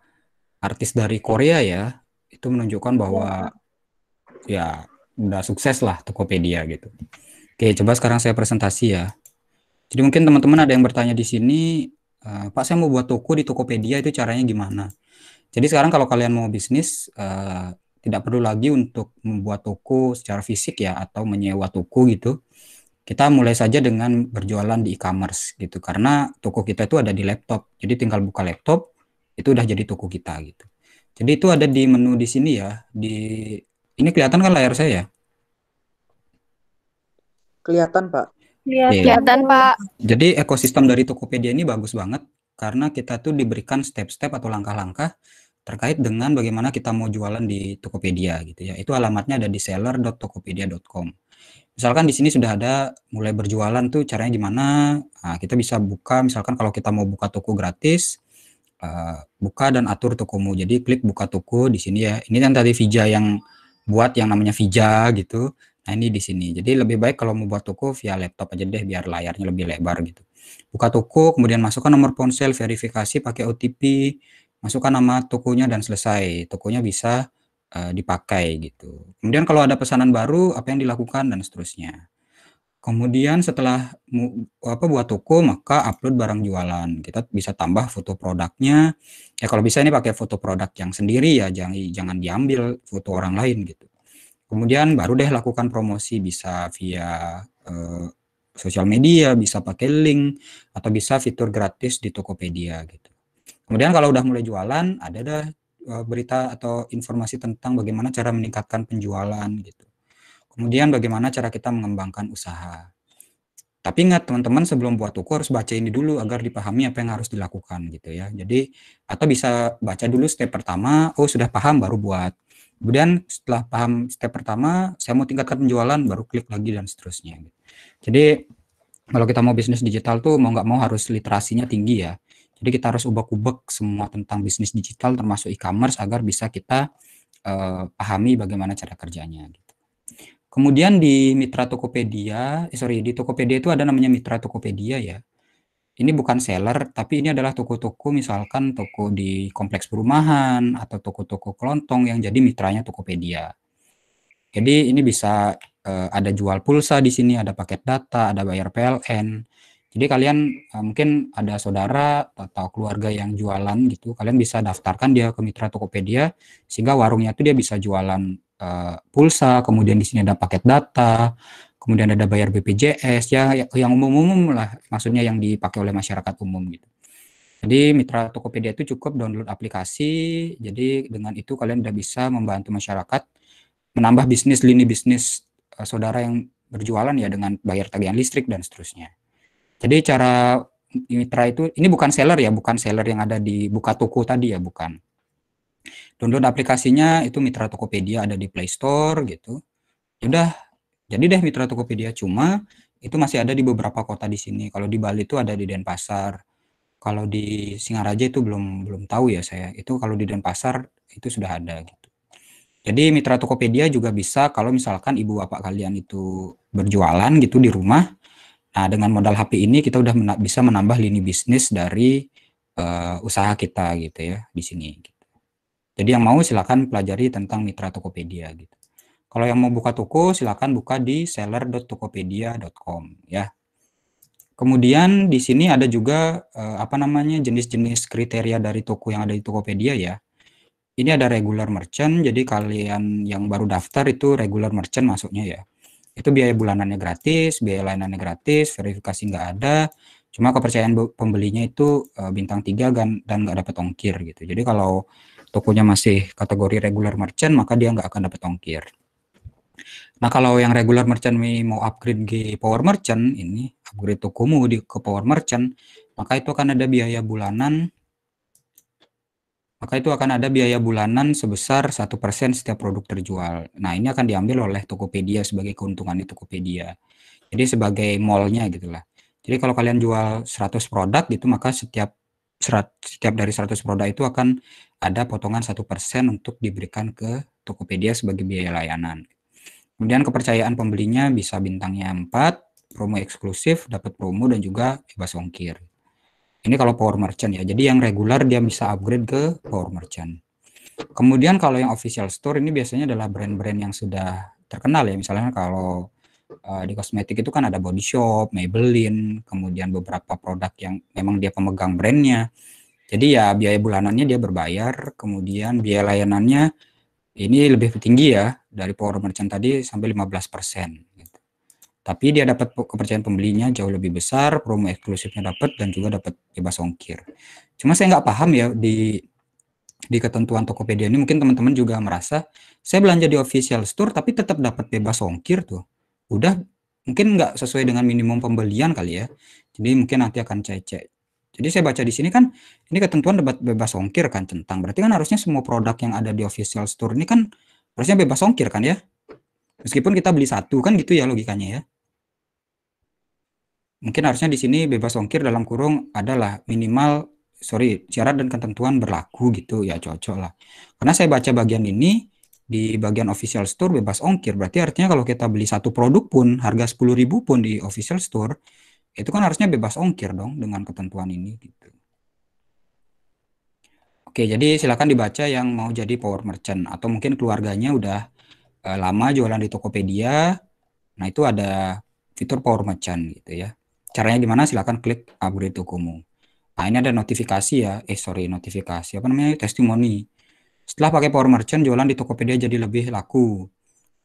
artis dari Korea ya, itu menunjukkan bahwa iya, ya udah sukses lah Tokopedia gitu. Oke, coba sekarang saya presentasi ya. Jadi mungkin teman-teman ada yang bertanya di sini, eh, Pak saya mau buat toko di Tokopedia itu caranya gimana? Jadi sekarang kalau kalian mau bisnis, eh, tidak perlu lagi untuk membuat toko secara fisik ya atau menyewa toko gitu. Kita mulai saja dengan berjualan di e-commerce gitu karena toko kita itu ada di laptop. Jadi tinggal buka laptop, itu udah jadi toko kita gitu. Jadi itu ada di menu di sini ya, di ini kelihatan kan layar saya ya? Kelihatan, Pak. Kelihatan, iya. kelihatan Pak. Jadi ekosistem dari Tokopedia ini bagus banget karena kita tuh diberikan step-step atau langkah-langkah terkait dengan bagaimana kita mau jualan di Tokopedia gitu ya. Itu alamatnya ada di seller.tokopedia.com. Misalkan di sini sudah ada mulai berjualan tuh caranya gimana? Nah, kita bisa buka misalkan kalau kita mau buka toko gratis uh, buka dan atur tokomu. Jadi klik buka toko di sini ya. Ini yang tadi Vija yang buat yang namanya Vija gitu. Nah ini di sini. Jadi lebih baik kalau mau buat toko via laptop aja deh biar layarnya lebih lebar gitu. Buka toko, kemudian masukkan nomor ponsel, verifikasi pakai OTP, masukkan nama tokonya dan selesai. Tokonya bisa uh, dipakai gitu. Kemudian kalau ada pesanan baru, apa yang dilakukan dan seterusnya. Kemudian setelah apa buat toko maka upload barang jualan. Kita bisa tambah foto produknya. Ya kalau bisa ini pakai foto produk yang sendiri ya jangan jangan diambil foto orang lain gitu. Kemudian baru deh lakukan promosi bisa via eh, sosial media, bisa pakai link atau bisa fitur gratis di Tokopedia gitu. Kemudian kalau udah mulai jualan ada dah eh, berita atau informasi tentang bagaimana cara meningkatkan penjualan gitu Kemudian bagaimana cara kita mengembangkan usaha. Tapi ingat teman-teman sebelum buat toko harus baca ini dulu agar dipahami apa yang harus dilakukan gitu ya. Jadi atau bisa baca dulu step pertama, oh sudah paham baru buat. Kemudian setelah paham step pertama, saya mau tingkatkan penjualan baru klik lagi dan seterusnya. Jadi kalau kita mau bisnis digital tuh mau nggak mau harus literasinya tinggi ya. Jadi kita harus ubah-ubah semua tentang bisnis digital termasuk e-commerce agar bisa kita uh, pahami bagaimana cara kerjanya gitu. Kemudian di Mitra Tokopedia, eh, sorry di Tokopedia itu ada namanya Mitra Tokopedia ya. Ini bukan seller, tapi ini adalah toko-toko misalkan toko di kompleks perumahan atau toko-toko kelontong yang jadi mitranya Tokopedia. Jadi ini bisa eh, ada jual pulsa di sini, ada paket data, ada bayar PLN. Jadi kalian eh, mungkin ada saudara atau keluarga yang jualan gitu, kalian bisa daftarkan dia ke mitra Tokopedia sehingga warungnya itu dia bisa jualan uh, pulsa, kemudian di sini ada paket data, kemudian ada bayar BPJS ya, ya yang umum-umum lah maksudnya yang dipakai oleh masyarakat umum gitu. Jadi mitra Tokopedia itu cukup download aplikasi. Jadi dengan itu kalian sudah bisa membantu masyarakat menambah bisnis lini bisnis eh, saudara yang berjualan ya dengan bayar tagihan listrik dan seterusnya. Jadi cara mitra itu ini bukan seller ya, bukan seller yang ada di buka toko tadi ya, bukan. Download aplikasinya itu Mitra Tokopedia ada di Play Store gitu. Ya udah, jadi deh Mitra Tokopedia cuma itu masih ada di beberapa kota di sini. Kalau di Bali itu ada di Denpasar. Kalau di Singaraja itu belum belum tahu ya saya. Itu kalau di Denpasar itu sudah ada gitu. Jadi Mitra Tokopedia juga bisa kalau misalkan ibu bapak kalian itu berjualan gitu di rumah. Nah, dengan modal HP ini kita udah bisa menambah lini bisnis dari uh, usaha kita gitu ya di sini. Gitu. Jadi yang mau silakan pelajari tentang mitra Tokopedia gitu. Kalau yang mau buka toko silakan buka di seller.tokopedia.com ya. Kemudian di sini ada juga eh, apa namanya jenis-jenis kriteria dari toko yang ada di Tokopedia ya. Ini ada regular merchant, jadi kalian yang baru daftar itu regular merchant masuknya ya. Itu biaya bulanannya gratis, biaya layanannya gratis, verifikasi nggak ada, cuma kepercayaan pembelinya itu eh, bintang 3 dan dan nggak dapat ongkir gitu. Jadi kalau tokonya masih kategori regular merchant, maka dia nggak akan dapat ongkir. Nah, kalau yang regular merchant mau upgrade ke power merchant, ini upgrade tokomu di, ke power merchant, maka itu akan ada biaya bulanan maka itu akan ada biaya bulanan sebesar 1% setiap produk terjual. Nah, ini akan diambil oleh Tokopedia sebagai keuntungan di Tokopedia. Jadi sebagai mallnya gitulah. Jadi kalau kalian jual 100 produk gitu, maka setiap serat, setiap dari 100 produk itu akan ada potongan satu persen untuk diberikan ke Tokopedia sebagai biaya layanan. Kemudian kepercayaan pembelinya bisa bintangnya 4, promo eksklusif, dapat promo dan juga bebas ongkir. Ini kalau power merchant ya. Jadi yang reguler dia bisa upgrade ke power merchant. Kemudian kalau yang official store ini biasanya adalah brand-brand yang sudah terkenal ya. Misalnya kalau Eh, di kosmetik itu kan ada body shop, Maybelline, kemudian beberapa produk yang memang dia pemegang brandnya. Jadi ya biaya bulanannya dia berbayar, kemudian biaya layanannya ini lebih tinggi ya dari power merchant tadi sampai 15%. Gitu. Tapi dia dapat kepercayaan pembelinya jauh lebih besar, promo eksklusifnya dapat dan juga dapat bebas ongkir. Cuma saya nggak paham ya di di ketentuan Tokopedia ini mungkin teman-teman juga merasa saya belanja di official store tapi tetap dapat bebas ongkir tuh udah mungkin nggak sesuai dengan minimum pembelian kali ya. Jadi mungkin nanti akan cecek. Jadi saya baca di sini kan ini ketentuan bebas ongkir kan tentang berarti kan harusnya semua produk yang ada di official store ini kan harusnya bebas ongkir kan ya. Meskipun kita beli satu kan gitu ya logikanya ya. Mungkin harusnya di sini bebas ongkir dalam kurung adalah minimal sorry syarat dan ketentuan berlaku gitu ya cocok lah. Karena saya baca bagian ini di bagian official store bebas ongkir. Berarti artinya kalau kita beli satu produk pun harga 10.000 pun di official store itu kan harusnya bebas ongkir dong dengan ketentuan ini gitu. Oke, jadi silakan dibaca yang mau jadi power merchant atau mungkin keluarganya udah e, lama jualan di Tokopedia. Nah, itu ada fitur power merchant gitu ya. Caranya gimana? Silakan klik upgrade tokomu. Nah, ini ada notifikasi ya. Eh, sorry, notifikasi. Apa namanya? Testimoni setelah pakai Power Merchant, jualan di Tokopedia jadi lebih laku.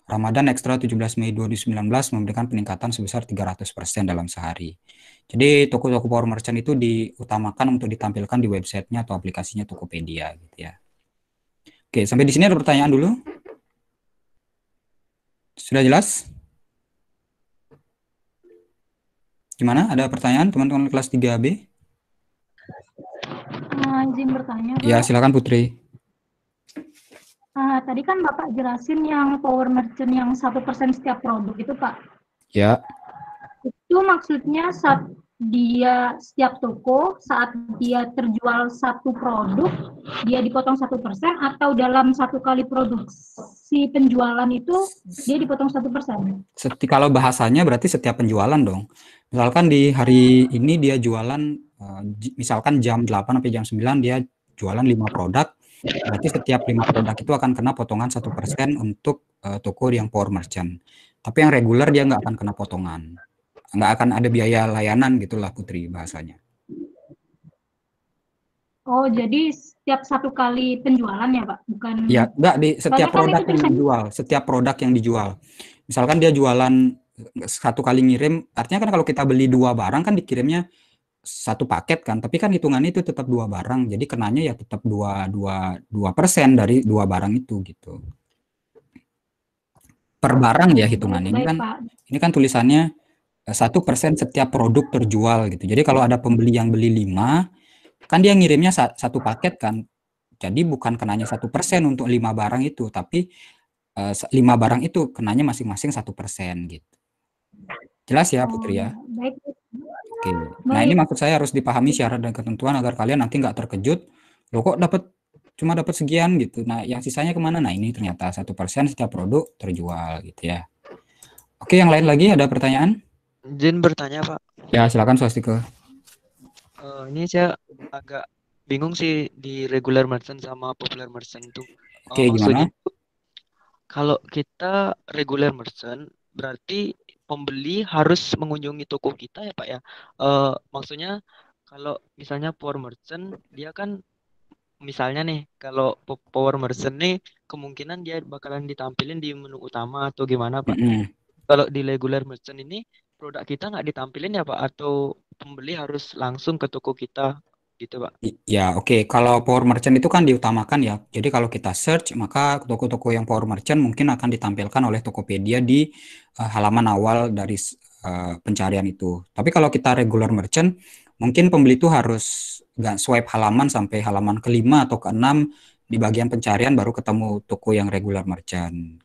Ramadan ekstra 17 Mei 2019 memberikan peningkatan sebesar 300% dalam sehari. Jadi toko-toko Power Merchant itu diutamakan untuk ditampilkan di websitenya atau aplikasinya Tokopedia gitu ya. Oke, sampai di sini ada pertanyaan dulu? Sudah jelas? Gimana? Ada pertanyaan teman-teman kelas 3B? Izin bertanya. Ya, silakan Putri. Uh, tadi kan Bapak jelasin yang power merchant yang satu persen setiap produk itu Pak. Ya. Itu maksudnya saat dia setiap toko saat dia terjual satu produk dia dipotong satu persen atau dalam satu kali produksi penjualan itu dia dipotong satu persen. Seti kalau bahasanya berarti setiap penjualan dong. Misalkan di hari ini dia jualan eh, misalkan jam 8 sampai jam 9 dia jualan lima produk Berarti setiap lima produk itu akan kena potongan satu persen untuk uh, toko yang power merchant. Tapi yang reguler dia nggak akan kena potongan. Nggak akan ada biaya layanan gitulah Putri bahasanya. Oh, jadi setiap satu kali penjualan ya, Pak? Bukan Ya, enggak di setiap produk yang bisa... dijual, setiap produk yang dijual. Misalkan dia jualan eh, satu kali ngirim, artinya kan kalau kita beli dua barang kan dikirimnya satu paket kan, tapi kan hitungannya itu tetap dua barang, jadi kenanya ya tetap dua dua dua persen dari dua barang itu gitu. Per barang ya hitungannya ini kan ini kan tulisannya eh, satu persen setiap produk terjual gitu. Jadi kalau ada pembeli yang beli lima, kan dia ngirimnya satu paket kan, jadi bukan kenanya satu persen untuk lima barang itu, tapi eh, lima barang itu kenanya masing-masing satu persen gitu. Jelas ya Putri ya? Oh, Oke. Okay. Nah ini maksud saya harus dipahami syarat dan ketentuan agar kalian nanti nggak terkejut. Loh kok dapat cuma dapat sekian gitu. Nah yang sisanya kemana? Nah ini ternyata satu persen setiap produk terjual gitu ya. Oke yang lain lagi ada pertanyaan? Jin bertanya pak. Ya silakan swastika. Uh, eh, ini saya agak bingung sih di regular merchant sama popular merchant itu. Oke okay, eh, gimana? Kalau kita regular merchant berarti pembeli harus mengunjungi toko kita ya Pak ya. Uh, maksudnya kalau misalnya power merchant dia kan misalnya nih kalau power merchant nih kemungkinan dia bakalan ditampilin di menu utama atau gimana Pak. Mm Kalau di regular merchant ini produk kita nggak ditampilin ya Pak atau pembeli harus langsung ke toko kita gitu pak ya oke okay. kalau power merchant itu kan diutamakan ya jadi kalau kita search maka toko-toko yang power merchant mungkin akan ditampilkan oleh Tokopedia di uh, halaman awal dari uh, pencarian itu tapi kalau kita regular merchant mungkin pembeli itu harus nggak swipe halaman sampai halaman kelima atau keenam di bagian pencarian baru ketemu toko yang regular merchant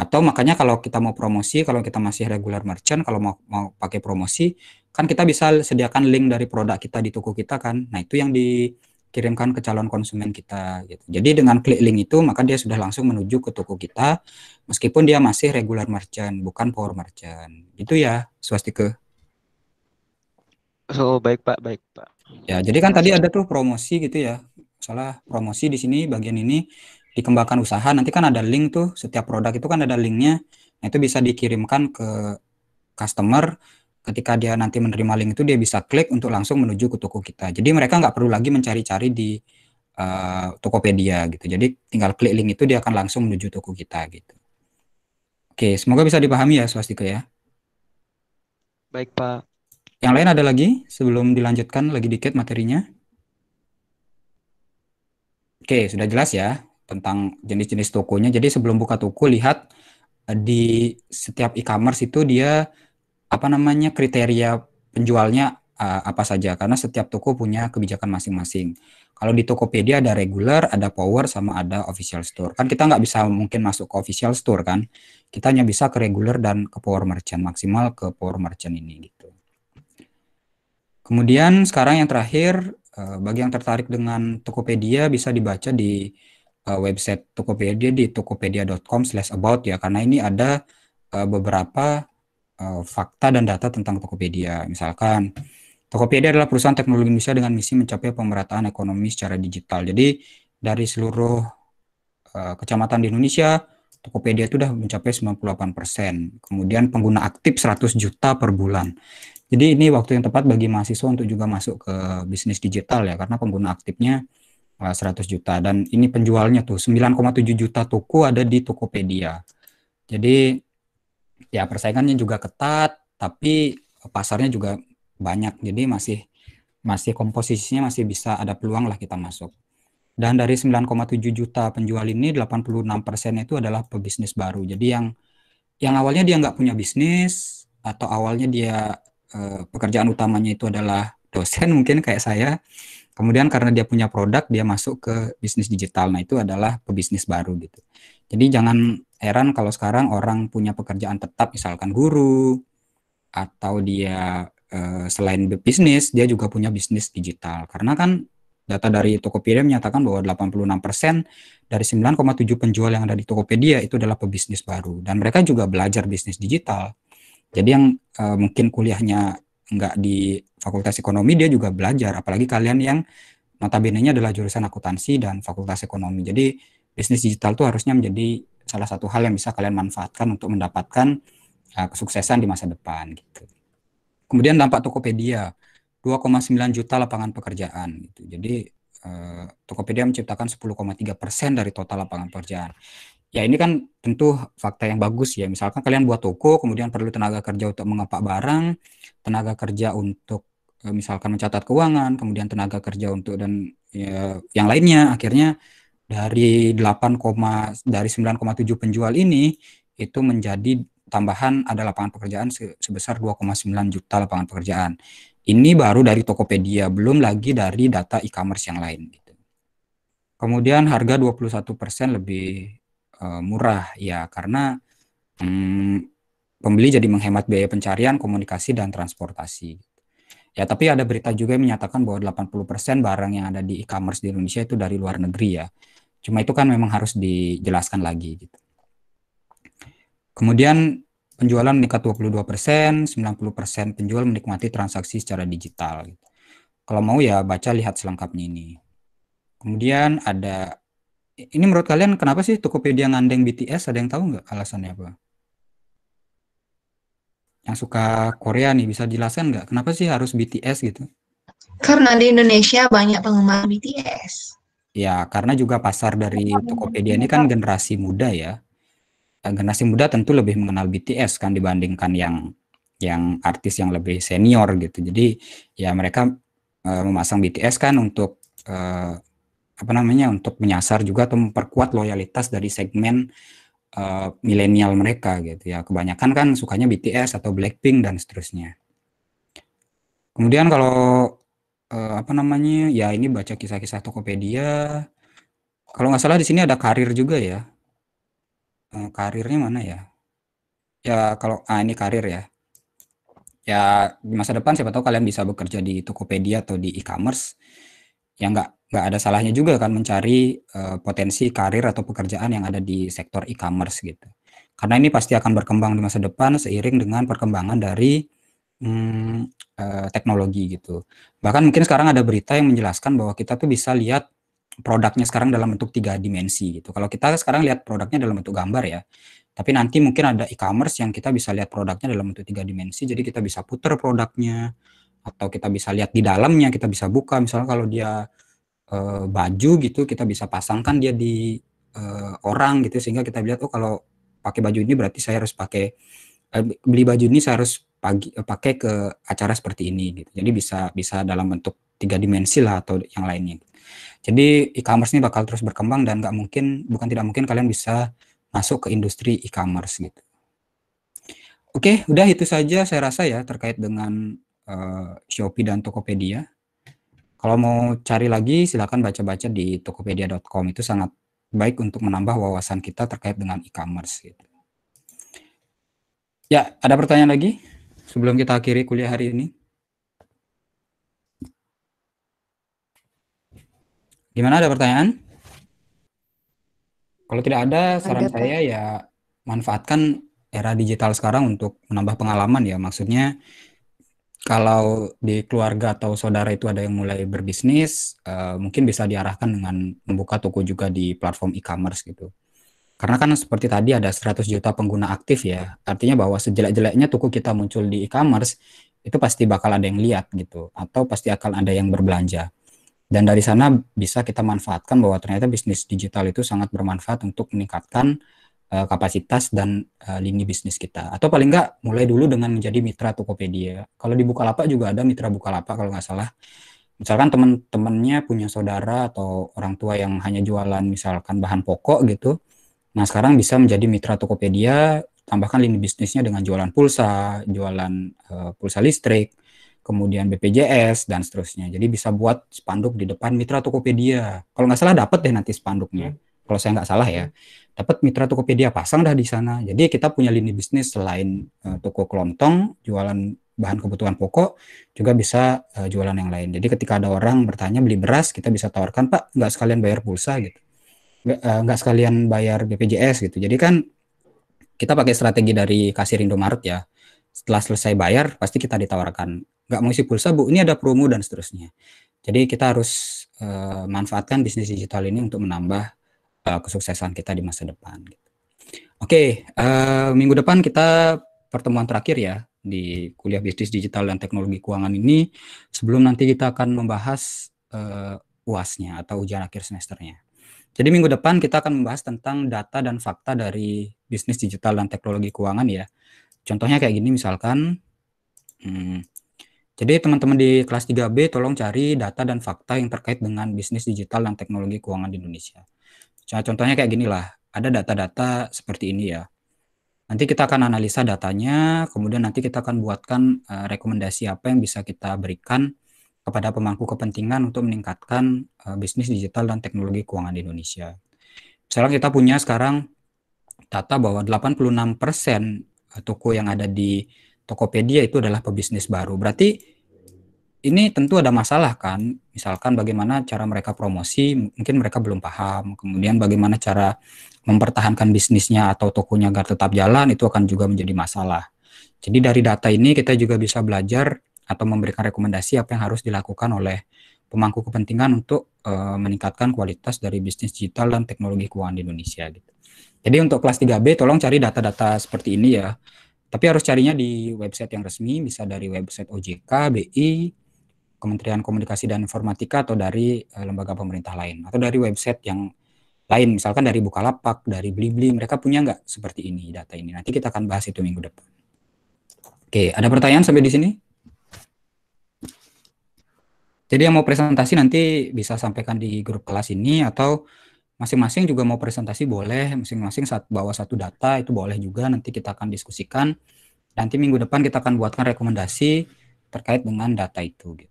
atau makanya kalau kita mau promosi, kalau kita masih regular merchant, kalau mau mau pakai promosi, kan kita bisa sediakan link dari produk kita di toko kita kan. Nah, itu yang dikirimkan ke calon konsumen kita gitu. Jadi dengan klik link itu maka dia sudah langsung menuju ke toko kita meskipun dia masih regular merchant, bukan power merchant. Itu ya, swastika So, baik Pak, baik Pak. Ya, jadi kan tadi ada tuh promosi gitu ya. Salah promosi di sini bagian ini dikembangkan usaha nanti kan ada link tuh setiap produk itu kan ada linknya nah itu bisa dikirimkan ke customer ketika dia nanti menerima link itu dia bisa klik untuk langsung menuju ke toko kita jadi mereka nggak perlu lagi mencari-cari di uh, Tokopedia gitu jadi tinggal klik link itu dia akan langsung menuju toko kita gitu oke semoga bisa dipahami ya swastika ya baik pak yang lain ada lagi sebelum dilanjutkan lagi dikit materinya oke sudah jelas ya tentang jenis-jenis tokonya. Jadi sebelum buka toko lihat eh, di setiap e-commerce itu dia apa namanya kriteria penjualnya uh, apa saja karena setiap toko punya kebijakan masing-masing. Kalau di Tokopedia ada regular, ada power, sama ada official store. Kan kita nggak bisa mungkin masuk ke official store kan. Kita hanya bisa ke regular dan ke power merchant, maksimal ke power merchant ini gitu. Kemudian sekarang yang terakhir, eh, bagi yang tertarik dengan Tokopedia bisa dibaca di uh, website Tokopedia di tokopedia.com/about ya karena ini ada uh, beberapa uh, fakta dan data tentang Tokopedia. Misalkan Tokopedia adalah perusahaan teknologi Indonesia dengan misi mencapai pemerataan ekonomi secara digital. Jadi dari seluruh uh, kecamatan di Indonesia Tokopedia itu sudah mencapai 98%. Kemudian pengguna aktif 100 juta per bulan. Jadi ini waktu yang tepat bagi mahasiswa untuk juga masuk ke bisnis digital ya karena pengguna aktifnya 100 juta dan ini penjualnya tuh 9,7 juta toko ada di Tokopedia. Jadi ya persaingannya juga ketat tapi pasarnya juga banyak. Jadi masih masih komposisinya masih bisa ada peluang lah kita masuk. Dan dari 9,7 juta penjual ini 86% itu adalah pebisnis baru. Jadi yang yang awalnya dia nggak punya bisnis atau awalnya dia eh, pekerjaan utamanya itu adalah dosen mungkin kayak saya Kemudian karena dia punya produk, dia masuk ke bisnis digital. Nah, itu adalah pebisnis baru gitu. Jadi jangan heran kalau sekarang orang punya pekerjaan tetap misalkan guru atau dia eh, selain bisnis, dia juga punya bisnis digital. Karena kan data dari Tokopedia menyatakan bahwa 86% dari 9,7 penjual yang ada di Tokopedia itu adalah pebisnis baru dan mereka juga belajar bisnis digital. Jadi yang eh, mungkin kuliahnya nggak di fakultas ekonomi dia juga belajar apalagi kalian yang notabene-nya adalah jurusan akuntansi dan fakultas ekonomi jadi bisnis digital itu harusnya menjadi salah satu hal yang bisa kalian manfaatkan untuk mendapatkan uh, kesuksesan di masa depan gitu kemudian dampak Tokopedia 2,9 juta lapangan pekerjaan gitu jadi uh, Tokopedia menciptakan 10,3 persen dari total lapangan pekerjaan ya ini kan tentu fakta yang bagus ya. Misalkan kalian buat toko, kemudian perlu tenaga kerja untuk mengepak barang, tenaga kerja untuk e, misalkan mencatat keuangan, kemudian tenaga kerja untuk dan ya, yang lainnya. Akhirnya dari 8, dari 9,7 penjual ini itu menjadi tambahan ada lapangan pekerjaan sebesar 2,9 juta lapangan pekerjaan. Ini baru dari Tokopedia, belum lagi dari data e-commerce yang lain gitu. Kemudian harga 21% lebih Eh, murah ya karena hmm, pembeli jadi menghemat biaya pencarian, komunikasi dan transportasi. Ya, tapi ada berita juga yang menyatakan bahwa 80% barang yang ada di e-commerce di Indonesia itu dari luar negeri ya. Cuma itu kan memang harus dijelaskan lagi gitu. Kemudian penjualan meningkat 22%, 90% penjual menikmati transaksi secara digital gitu. Kalau mau ya baca lihat selengkapnya ini. Kemudian ada ini menurut kalian kenapa sih Tokopedia ngandeng BTS? Ada yang tahu nggak alasannya apa? Yang suka Korea nih bisa jelaskan nggak? Kenapa sih harus BTS gitu? Karena di Indonesia banyak penggemar BTS. Ya, karena juga pasar dari Tokopedia ini kan generasi muda ya. Eh, generasi muda tentu lebih mengenal BTS kan dibandingkan yang yang artis yang lebih senior gitu. Jadi ya mereka uh, memasang BTS kan untuk uh, apa namanya untuk menyasar juga atau memperkuat loyalitas dari segmen uh, milenial mereka gitu ya. Kebanyakan kan sukanya BTS atau Blackpink dan seterusnya. Kemudian kalau uh, apa namanya ya ini baca kisah-kisah Tokopedia. Kalau nggak salah di sini ada karir juga ya. Uh, karirnya mana ya? Ya kalau ah ini karir ya. Ya di masa depan siapa tahu kalian bisa bekerja di Tokopedia atau di e-commerce. Ya nggak nggak ada salahnya juga kan mencari uh, potensi karir atau pekerjaan yang ada di sektor e-commerce gitu. Karena ini pasti akan berkembang di masa depan seiring dengan perkembangan dari hmm, uh, teknologi gitu. Bahkan mungkin sekarang ada berita yang menjelaskan bahwa kita tuh bisa lihat produknya sekarang dalam bentuk tiga dimensi gitu. Kalau kita sekarang lihat produknya dalam bentuk gambar ya, tapi nanti mungkin ada e-commerce yang kita bisa lihat produknya dalam bentuk tiga dimensi. Jadi kita bisa putar produknya atau kita bisa lihat di dalamnya, kita bisa buka misalnya kalau dia e, baju gitu kita bisa pasangkan dia di e, orang gitu sehingga kita lihat oh kalau pakai baju ini berarti saya harus pakai e, beli baju ini saya harus pagi pakai ke acara seperti ini gitu. Jadi bisa bisa dalam bentuk tiga dimensi lah atau yang lainnya. Jadi e-commerce ini bakal terus berkembang dan nggak mungkin bukan tidak mungkin kalian bisa masuk ke industri e-commerce gitu. Oke, udah itu saja saya rasa ya terkait dengan Shopee dan Tokopedia. Kalau mau cari lagi, silakan baca-baca di tokopedia.com. Itu sangat baik untuk menambah wawasan kita terkait dengan e-commerce. Gitu. Ya, ada pertanyaan lagi sebelum kita akhiri kuliah hari ini? Gimana ada pertanyaan? Kalau tidak ada, saran ada, saya ya manfaatkan era digital sekarang untuk menambah pengalaman ya. Maksudnya kalau di keluarga atau saudara itu ada yang mulai berbisnis, uh, mungkin bisa diarahkan dengan membuka toko juga di platform e-commerce gitu. Karena kan seperti tadi ada 100 juta pengguna aktif ya, artinya bahwa sejelek-jeleknya toko kita muncul di e-commerce, itu pasti bakal ada yang lihat gitu, atau pasti akan ada yang berbelanja. Dan dari sana bisa kita manfaatkan bahwa ternyata bisnis digital itu sangat bermanfaat untuk meningkatkan Eh, kapasitas dan uh, lini bisnis kita. Atau paling nggak mulai dulu dengan menjadi mitra Tokopedia. Kalau di Bukalapak juga ada mitra Bukalapak kalau nggak salah. Misalkan teman-temannya punya saudara atau orang tua yang hanya jualan misalkan bahan pokok gitu. Nah sekarang bisa menjadi mitra Tokopedia, tambahkan lini bisnisnya dengan jualan pulsa, jualan uh, pulsa listrik, kemudian BPJS dan seterusnya. Jadi bisa buat spanduk di depan mitra Tokopedia. Kalau nggak salah dapat deh nanti spanduknya. Hmm kalau saya nggak salah ya hmm. dapat mitra Tokopedia pasang dah di sana jadi kita punya lini bisnis selain uh, toko kelontong jualan bahan kebutuhan pokok juga bisa uh, jualan yang lain jadi ketika ada orang bertanya beli beras kita bisa tawarkan pak nggak sekalian bayar pulsa gitu nggak uh, sekalian bayar BPJS gitu jadi kan kita pakai strategi dari kasir Indomaret ya setelah selesai bayar pasti kita ditawarkan nggak mau isi pulsa bu ini ada promo dan seterusnya jadi kita harus uh, manfaatkan bisnis digital ini untuk menambah Eh, kesuksesan kita di masa depan. Gitu. Oke, okay, uh, eh, minggu depan kita pertemuan terakhir ya di kuliah bisnis digital dan teknologi keuangan ini sebelum nanti kita akan membahas uh, eh, UASnya atau ujian akhir semesternya. Jadi minggu depan kita akan membahas tentang data dan fakta dari bisnis digital dan teknologi keuangan ya. Contohnya kayak gini misalkan, hmm, jadi teman-teman di kelas 3B tolong cari data dan fakta yang terkait dengan bisnis digital dan teknologi keuangan di Indonesia. Contohnya kayak gini lah, ada data-data seperti ini ya. Nanti kita akan analisa datanya, kemudian nanti kita akan buatkan uh, rekomendasi apa yang bisa kita berikan kepada pemangku kepentingan untuk meningkatkan uh, bisnis digital dan teknologi keuangan di Indonesia. Misalnya kita punya sekarang data bahwa 86% eh, toko yang ada di Tokopedia itu adalah pebisnis baru. Berarti ini tentu ada masalah kan misalkan bagaimana cara mereka promosi mungkin mereka belum paham kemudian bagaimana cara mempertahankan bisnisnya atau tokonya agar tetap jalan itu akan juga menjadi masalah jadi dari data ini kita juga bisa belajar atau memberikan rekomendasi apa yang harus dilakukan oleh pemangku kepentingan untuk e, meningkatkan kualitas dari bisnis digital dan teknologi keuangan di Indonesia gitu. Jadi untuk kelas 3B tolong cari data-data seperti ini ya. Tapi harus carinya di website yang resmi, bisa dari website OJK, BI, Kementerian Komunikasi dan Informatika atau dari uh, lembaga pemerintah lain atau dari website yang lain misalkan dari Bukalapak, dari Blibli, mereka punya nggak seperti ini data ini. Nanti kita akan bahas itu minggu depan. Oke, ada pertanyaan sampai di sini? Jadi yang mau presentasi nanti bisa sampaikan di grup kelas ini atau masing-masing juga mau presentasi boleh, masing-masing saat bawa satu data itu boleh juga nanti kita akan diskusikan. Nanti minggu depan kita akan buatkan rekomendasi terkait dengan data itu gitu.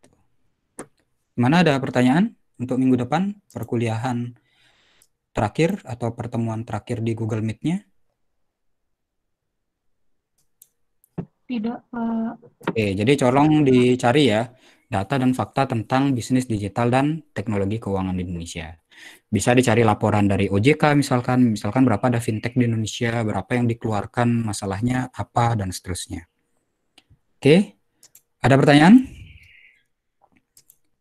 Mana ada pertanyaan untuk minggu depan perkuliahan terakhir atau pertemuan terakhir di Google Meet-nya? Tidak, Pak. Oke, jadi colong dicari ya data dan fakta tentang bisnis digital dan teknologi keuangan di Indonesia. Bisa dicari laporan dari OJK misalkan, misalkan berapa ada fintech di Indonesia, berapa yang dikeluarkan, masalahnya apa, dan seterusnya. Oke, ada pertanyaan?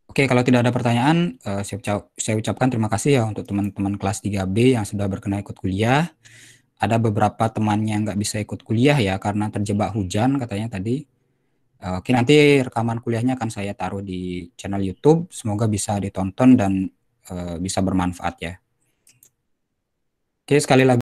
Oke, kalau tidak ada pertanyaan, eh, saya, ucapkan terima kasih ya untuk teman-teman kelas 3B yang sudah berkenan ikut kuliah. Ada beberapa temannya yang nggak bisa ikut kuliah ya karena terjebak hujan katanya tadi. Eh, oke, nanti rekaman kuliahnya akan saya taruh di channel YouTube. Semoga bisa ditonton dan eh, bisa bermanfaat ya. Oke, sekali lagi.